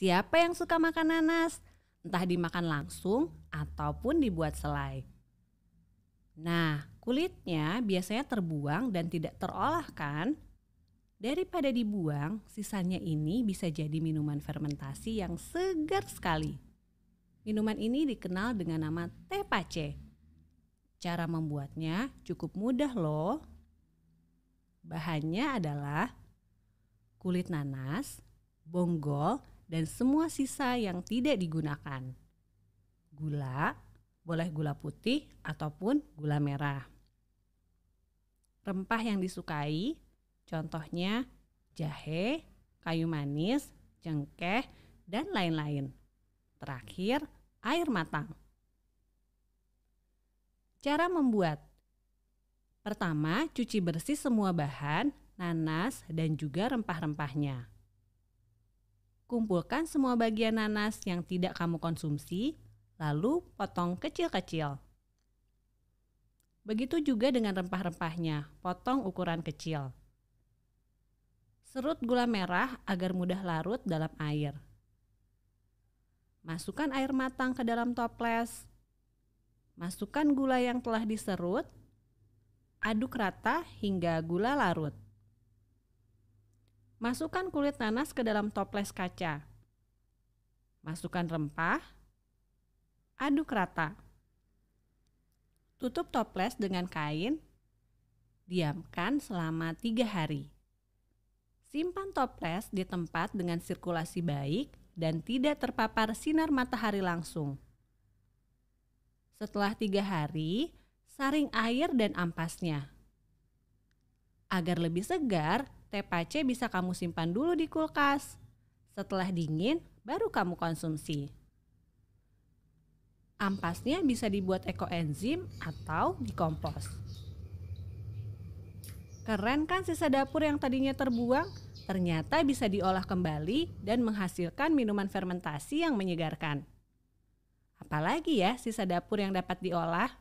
Siapa yang suka makan nanas? Entah dimakan langsung ataupun dibuat selai. Nah, kulitnya biasanya terbuang dan tidak terolah kan? Daripada dibuang, sisanya ini bisa jadi minuman fermentasi yang segar sekali. Minuman ini dikenal dengan nama teh pace. Cara membuatnya cukup mudah loh. Bahannya adalah kulit nanas, bonggol, dan semua sisa yang tidak digunakan. Gula, boleh gula putih ataupun gula merah. Rempah yang disukai, contohnya jahe, kayu manis, cengkeh, dan lain-lain. Terakhir, air matang. Cara membuat Pertama, cuci bersih semua bahan, nanas, dan juga rempah-rempahnya kumpulkan semua bagian nanas yang tidak kamu konsumsi, lalu potong kecil-kecil. Begitu juga dengan rempah-rempahnya, potong ukuran kecil. Serut gula merah agar mudah larut dalam air. Masukkan air matang ke dalam toples. Masukkan gula yang telah diserut. Aduk rata hingga gula larut. Masukkan kulit nanas ke dalam toples kaca. Masukkan rempah. Aduk rata. Tutup toples dengan kain. Diamkan selama tiga hari. Simpan toples di tempat dengan sirkulasi baik dan tidak terpapar sinar matahari langsung. Setelah tiga hari, saring air dan ampasnya. Agar lebih segar, TPC bisa kamu simpan dulu di kulkas. Setelah dingin, baru kamu konsumsi. Ampasnya bisa dibuat ekoenzim atau dikompos. Keren kan sisa dapur yang tadinya terbuang? Ternyata bisa diolah kembali dan menghasilkan minuman fermentasi yang menyegarkan. Apalagi ya sisa dapur yang dapat diolah?